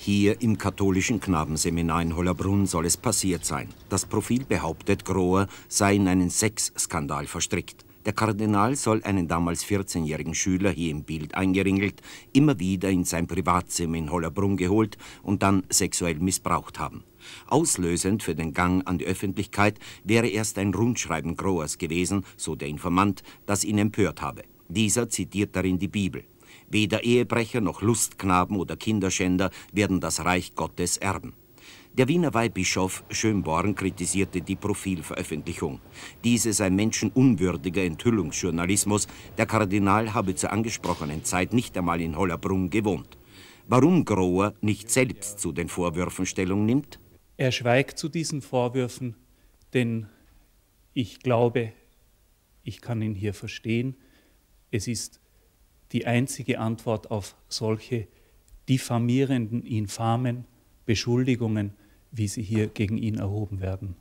Hier im katholischen Knabenseminar in Hollerbrunn soll es passiert sein. Das Profil behauptet, Grohe sei in einen Sexskandal verstrickt. Der Kardinal soll einen damals 14-jährigen Schüler hier im Bild eingeringelt, immer wieder in sein Privatzimmer in Hollerbrunn geholt und dann sexuell missbraucht haben. Auslösend für den Gang an die Öffentlichkeit wäre erst ein Rundschreiben Groers gewesen, so der Informant, das ihn empört habe. Dieser zitiert darin die Bibel. Weder Ehebrecher noch Lustknaben oder Kinderschänder werden das Reich Gottes erben. Der Wiener Weihbischof Schönborn kritisierte die Profilveröffentlichung. Diese sei menschenunwürdiger Enthüllungsjournalismus. Der Kardinal habe zur angesprochenen Zeit nicht einmal in Hollerbrunn gewohnt. Warum Groher nicht selbst zu den Vorwürfen Stellung nimmt? Er schweigt zu diesen Vorwürfen, denn ich glaube, ich kann ihn hier verstehen. Es ist die einzige Antwort auf solche diffamierenden, infamen Beschuldigungen, wie sie hier gegen ihn erhoben werden.